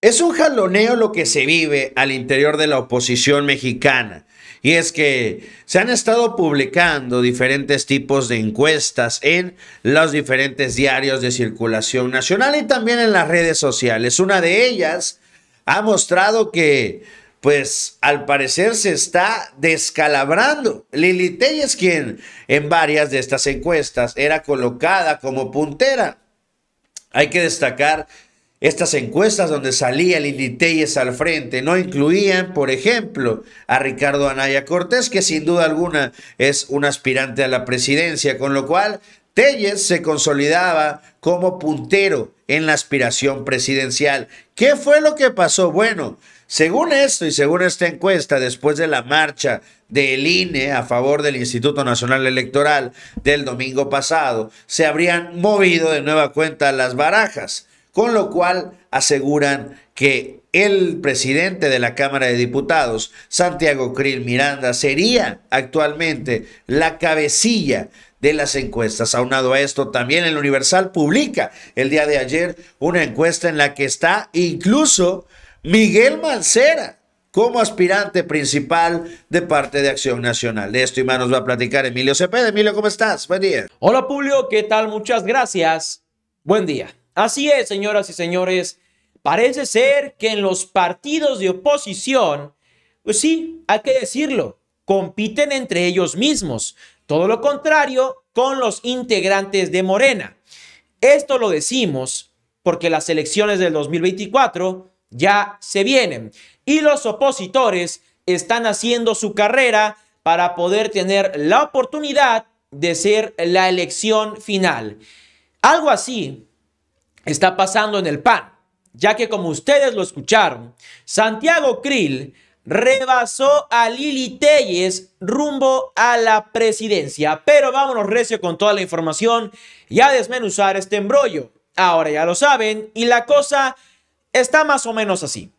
Es un jaloneo lo que se vive al interior de la oposición mexicana. Y es que se han estado publicando diferentes tipos de encuestas en los diferentes diarios de circulación nacional y también en las redes sociales. Una de ellas ha mostrado que, pues, al parecer se está descalabrando. Lili es quien en varias de estas encuestas era colocada como puntera. Hay que destacar estas encuestas donde salía Lili Telles al frente no incluían, por ejemplo, a Ricardo Anaya Cortés, que sin duda alguna es un aspirante a la presidencia, con lo cual Telles se consolidaba como puntero en la aspiración presidencial. ¿Qué fue lo que pasó? Bueno, según esto y según esta encuesta, después de la marcha del INE a favor del Instituto Nacional Electoral del domingo pasado, se habrían movido de nueva cuenta las barajas con lo cual aseguran que el presidente de la Cámara de Diputados, Santiago Krill Miranda, sería actualmente la cabecilla de las encuestas. Aunado a esto, también el Universal publica el día de ayer una encuesta en la que está incluso Miguel Mancera como aspirante principal de parte de Acción Nacional. De esto y más nos va a platicar Emilio Cepeda. Emilio, ¿cómo estás? Buen día. Hola, Julio. ¿Qué tal? Muchas gracias. Buen día. Así es, señoras y señores. Parece ser que en los partidos de oposición, pues sí, hay que decirlo, compiten entre ellos mismos. Todo lo contrario con los integrantes de Morena. Esto lo decimos porque las elecciones del 2024 ya se vienen y los opositores están haciendo su carrera para poder tener la oportunidad de ser la elección final. Algo así está pasando en el PAN, ya que como ustedes lo escucharon, Santiago Krill rebasó a Lili Telles rumbo a la presidencia. Pero vámonos recio con toda la información y a desmenuzar este embrollo. Ahora ya lo saben y la cosa está más o menos así.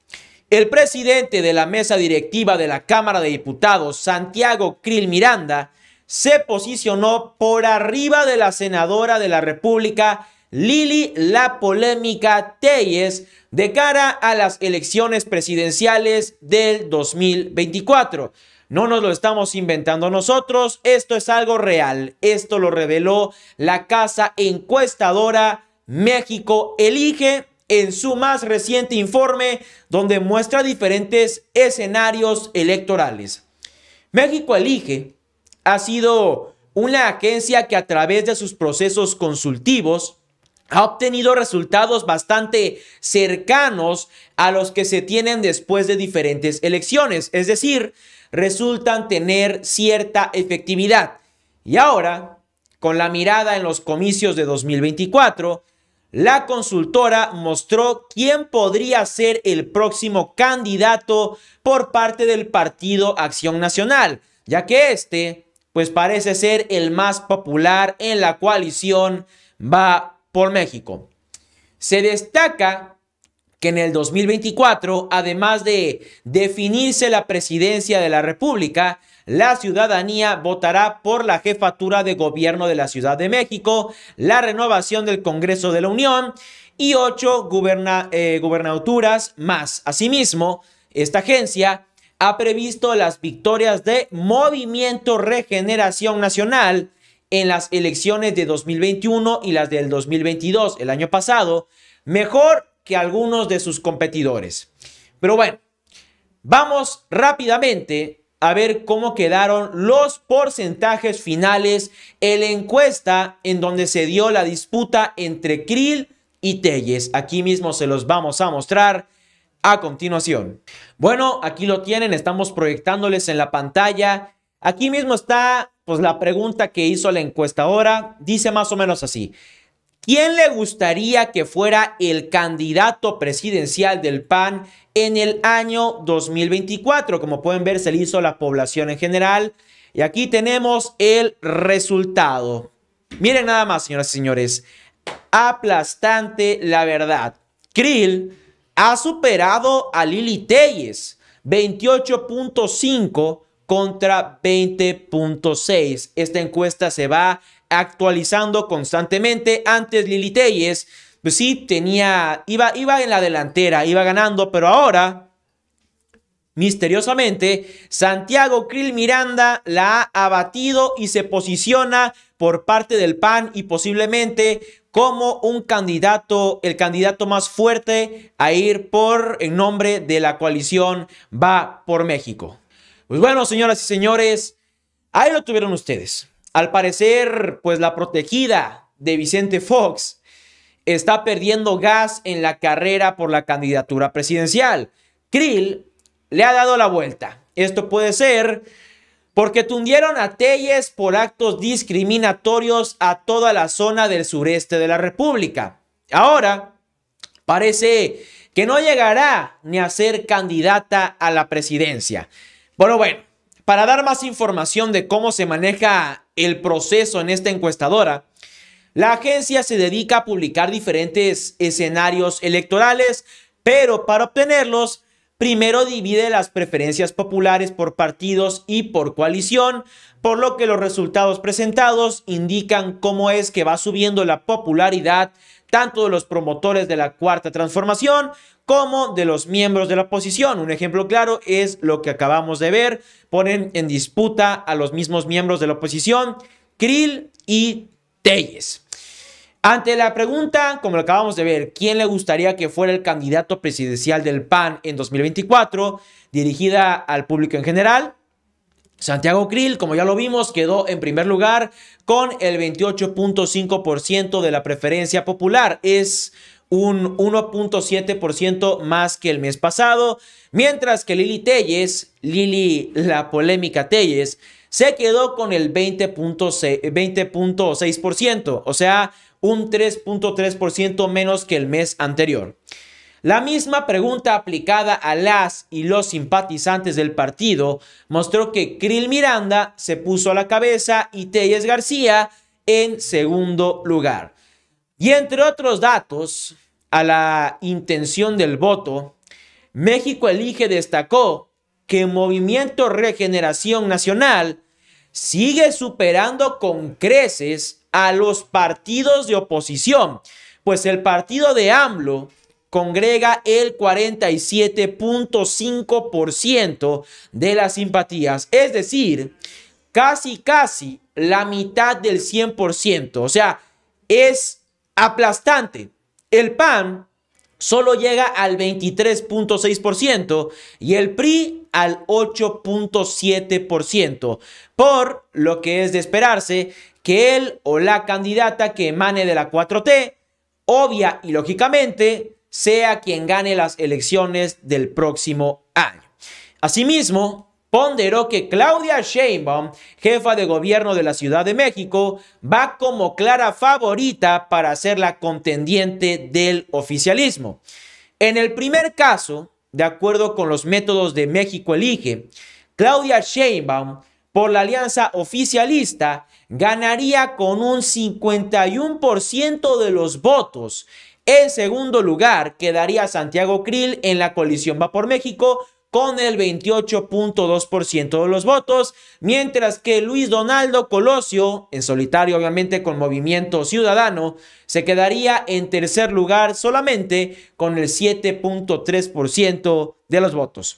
El presidente de la mesa directiva de la Cámara de Diputados, Santiago Krill Miranda, se posicionó por arriba de la senadora de la República, Lili la polémica Telles de cara a las elecciones presidenciales del 2024. No nos lo estamos inventando nosotros, esto es algo real. Esto lo reveló la casa encuestadora México Elige en su más reciente informe donde muestra diferentes escenarios electorales. México Elige ha sido una agencia que a través de sus procesos consultivos ha obtenido resultados bastante cercanos a los que se tienen después de diferentes elecciones, es decir, resultan tener cierta efectividad. Y ahora, con la mirada en los comicios de 2024, la consultora mostró quién podría ser el próximo candidato por parte del Partido Acción Nacional, ya que este, pues parece ser el más popular en la coalición va por México. Se destaca que en el 2024, además de definirse la presidencia de la República, la ciudadanía votará por la jefatura de gobierno de la Ciudad de México, la renovación del Congreso de la Unión y ocho eh, gobernaturas gubernaturas más. Asimismo, esta agencia ha previsto las victorias de Movimiento Regeneración Nacional, en las elecciones de 2021 y las del 2022, el año pasado, mejor que algunos de sus competidores. Pero bueno, vamos rápidamente a ver cómo quedaron los porcentajes finales en la encuesta en donde se dio la disputa entre Krill y Telles. Aquí mismo se los vamos a mostrar a continuación. Bueno, aquí lo tienen, estamos proyectándoles en la pantalla. Aquí mismo está pues la pregunta que hizo la encuesta ahora dice más o menos así. ¿Quién le gustaría que fuera el candidato presidencial del PAN en el año 2024? Como pueden ver, se le hizo la población en general. Y aquí tenemos el resultado. Miren nada más, señoras y señores. Aplastante la verdad. Krill ha superado a Lili Telles. 28.5 contra 20.6. Esta encuesta se va actualizando constantemente. Antes Lili Telles, pues sí, tenía, iba, iba en la delantera, iba ganando, pero ahora Misteriosamente, Santiago Krill Miranda la ha abatido y se posiciona por parte del PAN y posiblemente como un candidato, el candidato más fuerte a ir por en nombre de la coalición Va por México. Pues bueno, señoras y señores, ahí lo tuvieron ustedes. Al parecer, pues la protegida de Vicente Fox está perdiendo gas en la carrera por la candidatura presidencial. Krill le ha dado la vuelta. Esto puede ser porque tundieron a Telles por actos discriminatorios a toda la zona del sureste de la República. Ahora, parece que no llegará ni a ser candidata a la presidencia. Bueno, bueno, para dar más información de cómo se maneja el proceso en esta encuestadora, la agencia se dedica a publicar diferentes escenarios electorales, pero para obtenerlos, primero divide las preferencias populares por partidos y por coalición, por lo que los resultados presentados indican cómo es que va subiendo la popularidad tanto de los promotores de la cuarta transformación como de los miembros de la oposición. Un ejemplo claro es lo que acabamos de ver. Ponen en disputa a los mismos miembros de la oposición, Krill y Telles. Ante la pregunta, como lo acabamos de ver, ¿quién le gustaría que fuera el candidato presidencial del PAN en 2024? Dirigida al público en general, Santiago Krill, como ya lo vimos, quedó en primer lugar con el 28.5% de la preferencia popular. Es un 1.7% más que el mes pasado, mientras que Lili Telles, Lili la polémica Telles, se quedó con el 20.6%, o sea, un 3.3% menos que el mes anterior. La misma pregunta aplicada a las y los simpatizantes del partido mostró que Krill Miranda se puso a la cabeza y Telles García en segundo lugar. Y entre otros datos, a la intención del voto, México Elige destacó que Movimiento Regeneración Nacional sigue superando con creces a los partidos de oposición, pues el partido de AMLO congrega el 47.5% de las simpatías, es decir, casi casi la mitad del 100%, o sea, es aplastante. El PAN solo llega al 23.6% y el PRI al 8.7%, por lo que es de esperarse que él o la candidata que emane de la 4T, obvia y lógicamente, sea quien gane las elecciones del próximo año. Asimismo, ponderó que Claudia Sheinbaum, jefa de gobierno de la Ciudad de México, va como clara favorita para ser la contendiente del oficialismo. En el primer caso, de acuerdo con los métodos de México Elige, Claudia Sheinbaum, por la alianza oficialista, ganaría con un 51% de los votos. En segundo lugar, quedaría Santiago Krill en la coalición Va por México con el 28.2% de los votos, mientras que Luis Donaldo Colosio, en solitario obviamente con Movimiento Ciudadano, se quedaría en tercer lugar solamente con el 7.3% de los votos.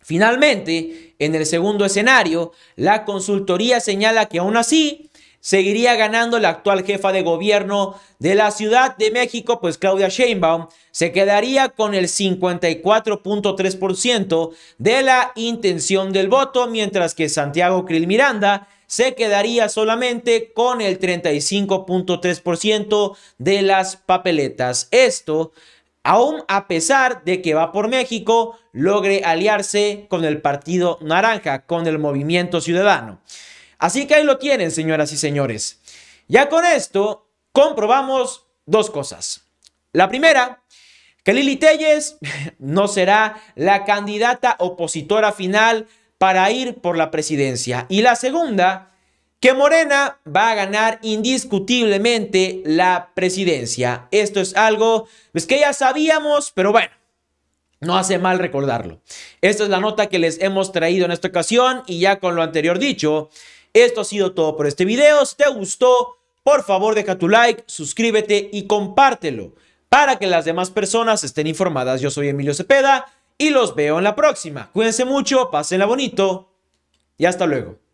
Finalmente, en el segundo escenario, la consultoría señala que aún así, seguiría ganando la actual jefa de gobierno de la Ciudad de México, pues Claudia Sheinbaum se quedaría con el 54.3% de la intención del voto, mientras que Santiago Krill Miranda se quedaría solamente con el 35.3% de las papeletas. Esto aún a pesar de que va por México, logre aliarse con el Partido Naranja, con el Movimiento Ciudadano. Así que ahí lo tienen, señoras y señores. Ya con esto comprobamos dos cosas. La primera, que Lili Telles no será la candidata opositora final para ir por la presidencia. Y la segunda, que Morena va a ganar indiscutiblemente la presidencia. Esto es algo pues, que ya sabíamos, pero bueno, no hace mal recordarlo. Esta es la nota que les hemos traído en esta ocasión y ya con lo anterior dicho, esto ha sido todo por este video. Si te gustó, por favor deja tu like, suscríbete y compártelo para que las demás personas estén informadas. Yo soy Emilio Cepeda y los veo en la próxima. Cuídense mucho, pásenla bonito y hasta luego.